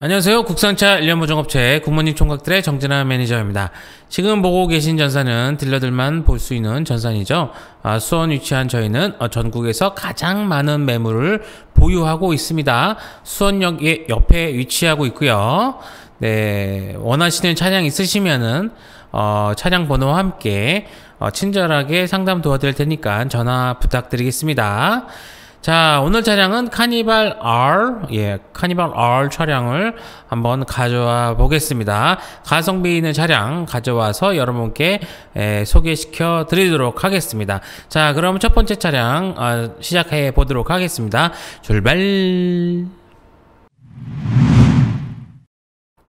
안녕하세요. 국산차 일년모종업체 구모님 총각들의 정진아 매니저입니다. 지금 보고 계신 전산은 딜러들만 볼 수 있는 전산이죠. 아, 수원 위치한 저희는 어, 전국에서 가장 많은 매물을 보유하고 있습니다. 수원역 옆에 위치하고 있고요. 네, 원하시는 차량 있으시면은 어, 차량 번호와 함께 어, 친절하게 상담 도와드릴 테니까 전화 부탁드리겠습니다. 자 오늘 차량은 카니발 R 예 카니발 R 차량을 한번 가져와 보겠습니다 가성비 있는 차량 가져와서 여러분께 예, 소개시켜 드리도록 하겠습니다 자 그럼 첫 번째 차량 아, 시작해 보도록 하겠습니다 출발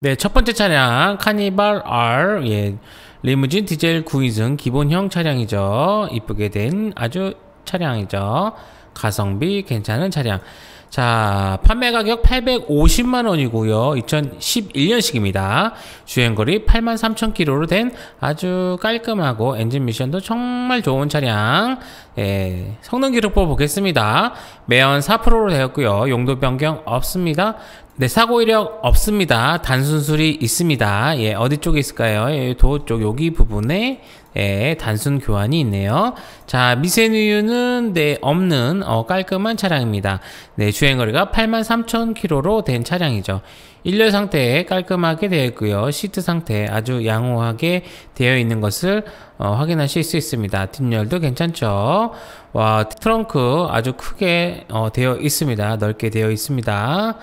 네, 첫 번째 차량 카니발 R 예. 리무진 디젤 9인승 기본형 차량이죠. 이쁘게 된 아주 차량이죠. 가성비 괜찮은 차량 자 판매 가격 850만원이고요 2011년식입니다 주행거리 83,000km로 된 아주 깔끔하고 엔진 미션도 정말 좋은 차량 예, 성능 기록부 보겠습니다 매연 4%로 되었고요 용도 변경 없습니다 네, 사고 이력 없습니다. 단순 술리 있습니다. 예, 어디 쪽에 있을까요? 예, 도쪽 여기 부분에 예, 단순 교환이 있네요. 자, 미세누유는 네, 없는 어, 깔끔한 차량입니다. 네, 주행거리가 83,000km로 된 차량이죠. 일렬 상태 깔끔하게 되어 있고요. 시트 상태 아주 양호하게 되어 있는 것을 어, 확인하실 수 있습니다. 뒷열도 괜찮죠. 와, 트렁크 아주 크게 어, 되어 있습니다. 넓게 되어 있습니다.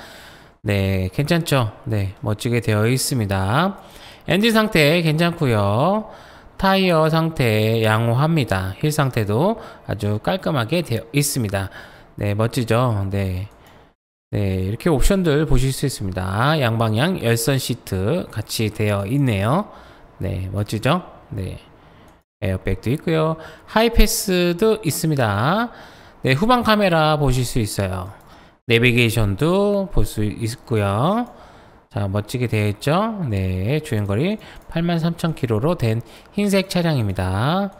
네, 괜찮죠? 네, 멋지게 되어 있습니다. 엔진 상태 괜찮고요. 타이어 상태 양호합니다. 휠 상태도 아주 깔끔하게 되어 있습니다. 네, 멋지죠? 네. 네, 이렇게 옵션들 보실 수 있습니다. 양방향 열선 시트 같이 되어 있네요. 네, 멋지죠? 네. 에어백도 있고요. 하이패스도 있습니다. 네, 후방 카메라 보실 수 있어요. 내비게이션도 볼 수 있고요. 자 멋지게 되어 있죠? 네 주행거리 83,000km로 된 흰색 차량입니다.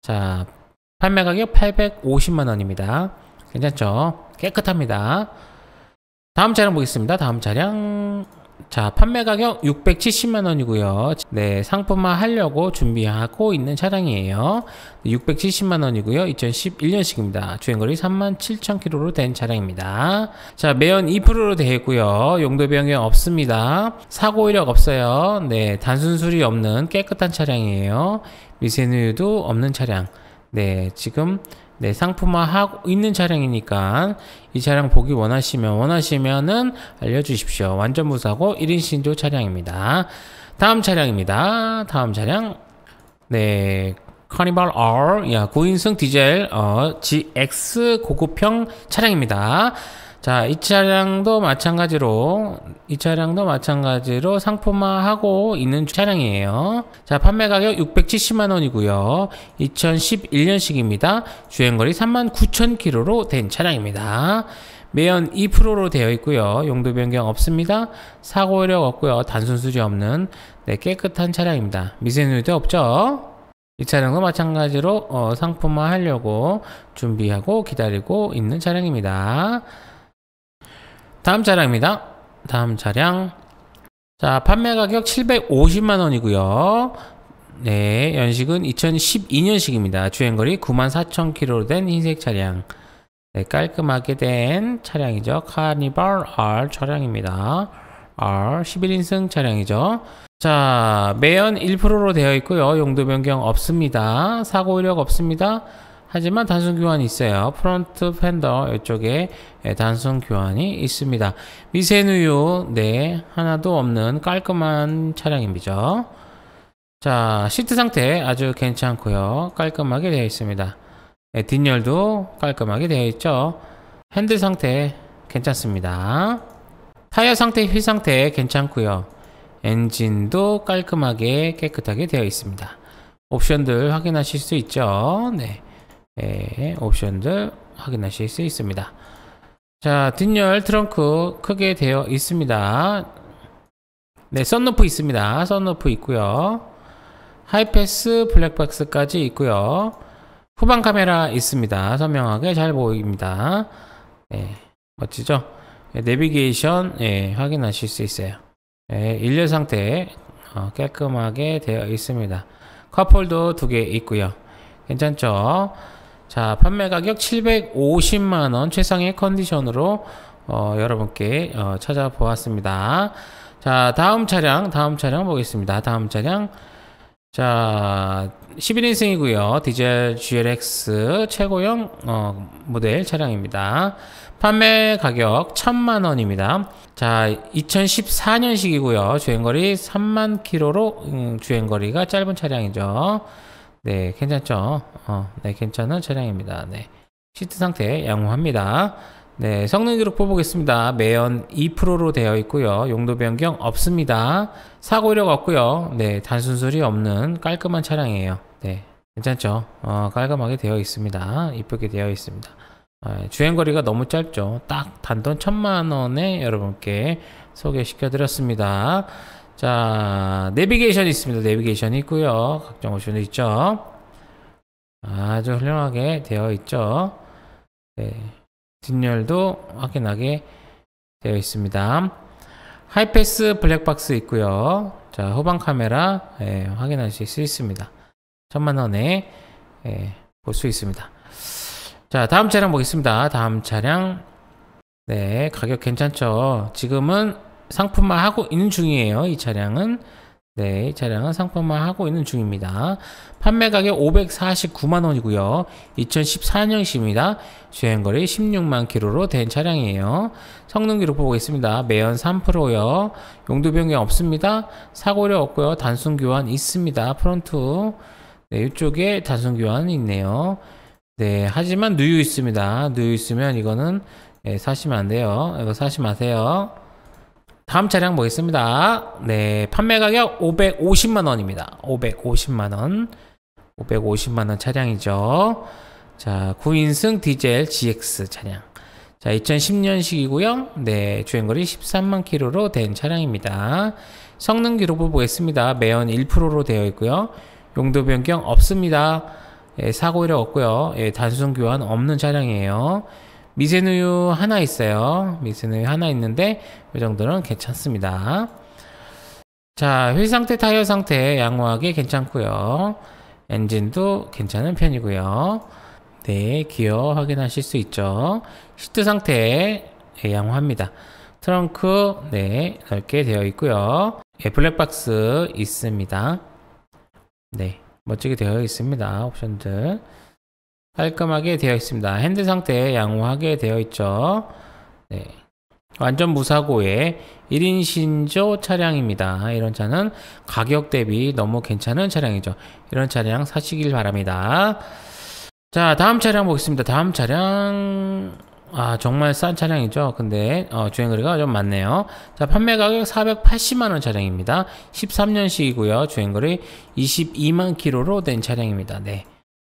자 판매 가격 850만원입니다. 괜찮죠? 깨끗합니다. 다음 차량 보겠습니다. 다음 차량 자 판매 가격 670만원이고요 네 상품화 하려고 준비하고 있는 차량이에요 670만원이고요 2011년식입니다 주행거리 37,000km로 된 차량입니다 자 매연 2%로 되어 있고요 용도 변경 없습니다 사고 이력 없어요 네 단순 수리 없는 깨끗한 차량이에요 미세누유도 없는 차량 네, 지금 네, 상품화하고 있는 차량이니까 이 차량 보기 원하시면 원하시면은 알려주십시오. 완전 무사고 1인 신조 차량입니다. 다음 차량입니다. 다음 차량 네, 카니발 R 야, 9인승 디젤 어, GX 고급형 차량입니다. 자, 이 차량도 마찬가지로 이 차량도 마찬가지로 상품화하고 있는 차량이에요. 자, 판매 가격 670만 원이고요. 2011년식입니다. 주행거리 39,000km로 된 차량입니다. 매연 2%로 되어 있고요. 용도 변경 없습니다. 사고 력 없고요. 단순 수지 없는 네, 깨끗한 차량입니다. 미세누리도 없죠. 이 차량도 마찬가지로 어, 상품화 하려고 준비하고 기다리고 있는 차량입니다. 다음 차량입니다. 다음 차량. 자, 판매 가격 750만원이고요. 네, 연식은 2012년식입니다. 주행거리 94,000km로 된 흰색 차량. 네, 깔끔하게 된 차량이죠. 카니발 R 차량입니다. R 11인승 차량이죠. 자, 매연 1%로 되어 있고요. 용도 변경 없습니다. 사고 이력 없습니다. 하지만 단순 교환이 있어요. 프론트 팬더 이쪽에 예, 단순 교환이 있습니다. 미세누유 네 하나도 없는 깔끔한 차량입니다. 자 시트 상태 아주 괜찮고요. 깔끔하게 되어 있습니다. 네, 뒷열도 깔끔하게 되어 있죠. 핸들 상태 괜찮습니다. 타이어 상태, 휠 상태 괜찮고요. 엔진도 깔끔하게 깨끗하게 되어 있습니다. 옵션들 확인하실 수 있죠. 네. 예, 옵션들 확인하실 수 있습니다. 자, 뒷열 트렁크 크게 되어 있습니다. 네, 썬루프 있습니다. 썬루프 있고요. 하이패스 블랙박스까지 있고요. 후방 카메라 있습니다. 선명하게 잘 보입니다. 예, 멋지죠? 예, 내비게이션 예, 확인하실 수 있어요. 예, 일렬 상태 어, 깔끔하게 되어 있습니다. 컵홀도 두 개 있고요. 괜찮죠? 자, 판매 가격 750만 원 최상의 컨디션으로 어, 여러분께 어, 찾아보았습니다. 자, 다음 차량, 다음 차량 보겠습니다. 다음 차량. 자, 11인승이고요. 디젤 GLX 최고형 어, 모델 차량입니다. 판매 가격 1 0 0 0만 원입니다. 자, 2014년식이고요. 주행거리 3만 킬로로 음, 주행거리가 짧은 차량이죠. 네, 괜찮죠? 어, 네, 괜찮은 차량입니다. 네. 시트 상태 양호합니다. 네, 성능 기록 보보겠습니다. 매연 2%로 되어 있고요. 용도 변경 없습니다. 사고 이력 없고요. 네, 단순 수리 없는 깔끔한 차량이에요. 네, 괜찮죠? 어, 깔끔하게 되어 있습니다. 이쁘게 되어 있습니다. 어, 주행거리가 너무 짧죠. 딱 단돈 천만 원에 여러분께 소개시켜 드렸습니다. 자, 내비게이션이 있습니다. 내비게이션이 있고요. 각종 옵션이 있죠. 아주 훌륭하게 되어 있죠. 네. 뒷열도 확인하게 되어 있습니다. 하이패스 블랙박스 있고요. 자, 후방 카메라 예, 확인하실 수 있습니다. 천만 원에 예, 볼 수 있습니다. 자, 다음 차량 보겠습니다. 다음 차량 네, 가격 괜찮죠? 지금은 상품화하고 있는 중이에요. 이 차량은 네, 이 차량은 상품화하고 있는 중입니다. 판매 가격 549만 원이고요. 2014년식입니다. 주행거리 16만 킬로로 된 차량이에요. 성능 기록 보겠습니다. 매연 3%요. 용도 변경 없습니다. 사고력 없고요. 단순 교환 있습니다. 프론트 네, 이쪽에 단순 교환이 있네요. 네, 하지만 누유 있습니다. 누유 있으면 이거는 네, 사시면 안 돼요. 이거 사시 마세요. 다음 차량 보겠습니다. 네, 판매 가격 550만 원입니다. 550만 원. 550만 원 차량이죠. 자, 9인승 디젤 GX 차량. 자, 2010년식이고요. 네, 주행거리 13만 킬로로 된 차량입니다. 성능 기록을 보겠습니다. 매연 1%로 되어 있고요. 용도 변경 없습니다. 예, 사고 이력 없고요. 예, 단순 교환 없는 차량이에요. 미세누유 하나 있어요. 미세누유 하나 있는데 이 정도는 괜찮습니다. 자, 휠 상태, 타이어 상태 양호하게 괜찮고요. 엔진도 괜찮은 편이고요. 네, 기어 확인하실 수 있죠. 시트 상태 양호합니다. 트렁크 네, 넓게 되어 있고요. 네, 블랙박스 있습니다. 네, 멋지게 되어 있습니다. 옵션들. 깔끔하게 되어 있습니다. 핸드 상태에 양호하게 되어 있죠. 네. 완전 무사고의 1인 신조 차량입니다. 이런 차는 가격 대비 너무 괜찮은 차량이죠. 이런 차량 사시길 바랍니다. 자 다음 차량 보겠습니다. 다음 차량 아 정말 싼 차량이죠 근데 어, 주행 거리가 좀 많네요 자 판매 가격 480만원 차량입니다 13년식이고요 주행 거리 22만 키로로된 차량입니다 네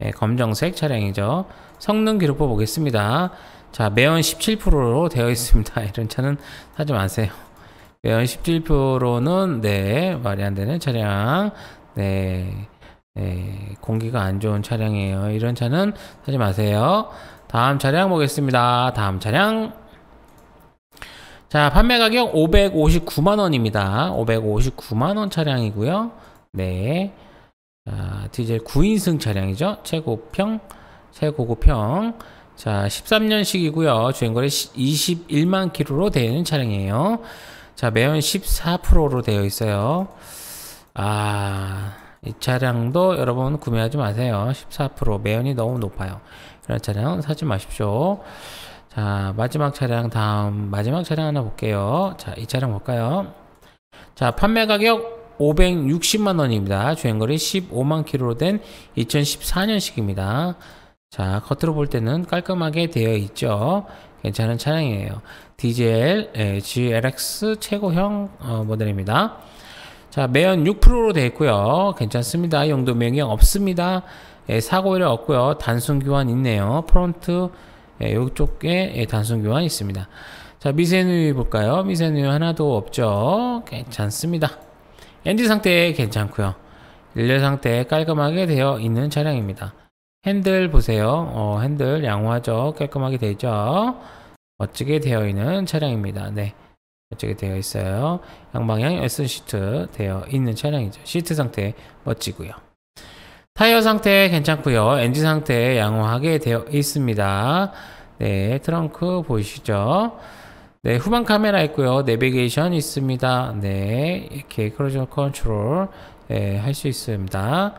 예, 검정색 차량이죠. 성능 기록부 보겠습니다. 자, 매연 17%로 되어 있습니다. 이런 차는 사지 마세요. 매연 17%는 네, 말이 안 되는 차량. 네. 네, 공기가 안 좋은 차량이에요. 이런 차는 사지 마세요. 다음 차량 보겠습니다. 다음 차량. 자, 판매 가격 559만 원입니다. 559만 원 차량이고요. 네. 자, 디젤 9인승 차량이죠. 최고평, 최고급형. 자, 13년식이고요. 주행거리 21만 킬로로 되어 있는 차량이에요. 자, 매연 14%로 되어 있어요. 아, 이 차량도 여러분 구매하지 마세요. 14% 매연이 너무 높아요. 이런 차량 사지 마십시오. 자, 마지막 차량 다음 마지막 차량 하나 볼게요. 자, 이 차량 볼까요? 자, 판매 가격 560만 원입니다. 주행거리 15만 킬로로 된 2014년식입니다. 자, 겉으로 볼 때는 깔끔하게 되어 있죠. 괜찮은 차량이에요. 디젤 예, GLX 최고형 어, 모델입니다. 자, 매연 6%로 되어 있고요. 괜찮습니다. 용도 명령 없습니다. 예, 사고율이 없고요. 단순 교환 있네요. 프론트 예, 이쪽에 예, 단순 교환 있습니다. 자, 미세누이 볼까요? 미세누이 하나도 없죠. 괜찮습니다. 엔진 상태 괜찮고요 일렬 상태 깔끔하게 되어 있는 차량입니다 핸들 보세요 어, 핸들 양호하죠 깔끔하게 되죠 멋지게 되어 있는 차량입니다 네 멋지게 되어 있어요 양방향 S 시트 되어 있는 차량이죠 시트 상태 멋지고요 타이어 상태 괜찮고요 엔진 상태 양호하게 되어 있습니다 네 트렁크 보이시죠 네, 후방 카메라 있고요. 내비게이션 있습니다. 네, 이렇게 크루즈 컨트롤 네, 할수 있습니다.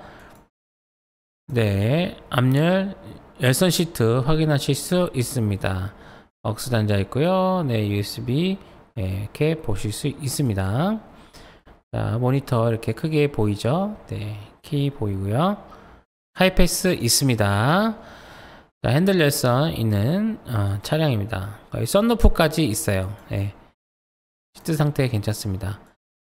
네, 앞열 열선 시트 확인하실 수 있습니다. 억스 단자 있고요. 네, USB 네, 이렇게 보실 수 있습니다. 자, 모니터 이렇게 크게 보이죠? 네, 키 보이고요. 하이패스 있습니다. 자, 핸들열선 있는 어, 차량입니다. 여기 썬루프까지 있어요. 예. 시트 상태 괜찮습니다.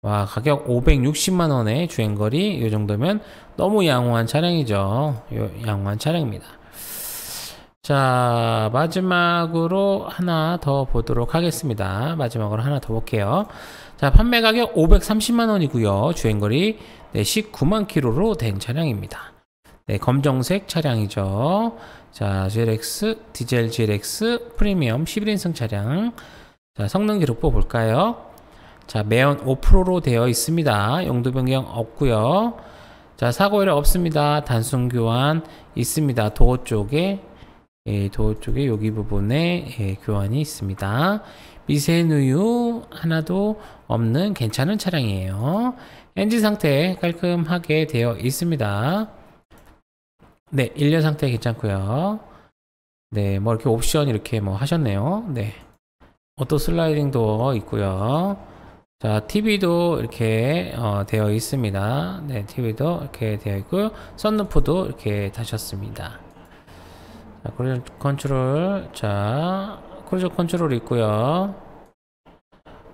와 가격 560만원에 주행거리 이 정도면 너무 양호한 차량이죠. 요, 양호한 차량입니다. 자 마지막으로 하나 더 보도록 하겠습니다. 마지막으로 하나 더 볼게요. 자 판매 가격 530만원이고요. 주행거리 네, 19만 킬로로 된 차량입니다. 네, 검정색 차량이죠. 자, GLX, 디젤 GLX 프리미엄 11인승 차량. 자, 성능 기록부 볼까요? 자, 매연 5%로 되어 있습니다. 용도 변경 없고요. 자, 사고 일 없습니다. 단순 교환 있습니다. 도어 쪽에 예, 도어 쪽에 여기 부분에 예, 교환이 있습니다. 미세누유 하나도 없는 괜찮은 차량이에요. 엔진 상태 깔끔하게 되어 있습니다. 네, 1년 상태 괜찮고요. 네, 뭐 이렇게 옵션 이렇게 뭐 하셨네요. 네. 오토 슬라이딩도 있고요. 자, TV도 이렇게 어, 되어 있습니다. 네, TV도 이렇게 되어 있고요. 썬루프도 이렇게 다셨습니다. 자, 크루즈 컨트롤. 자, 크루즈 컨트롤 있고요.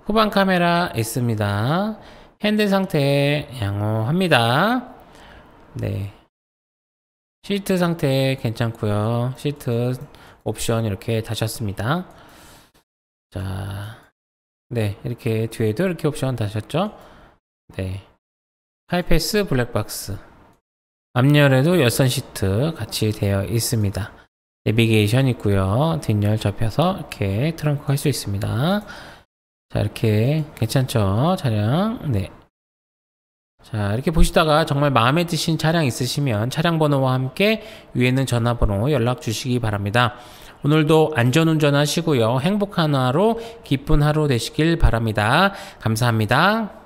후방 카메라 있습니다. 핸드 상태 양호합니다. 네. 시트 상태 괜찮고요 시트 옵션 이렇게 다셨습니다 자, 네 이렇게 뒤에도 이렇게 옵션 다셨죠 네 하이패스 블랙박스 앞열에도 열선 시트 같이 되어 있습니다 내비게이션 있고요 뒷열 접혀서 이렇게 트렁크 할 수 있습니다 자 이렇게 괜찮죠 차량 네자 이렇게 보시다가 정말 마음에 드신 차량 있으시면 차량 번호와 함께 위에 있는 전화번호 연락 주시기 바랍니다. 오늘도 안전운전 하시고요. 행복한 하루, 기쁜 하루 되시길 바랍니다. 감사합니다.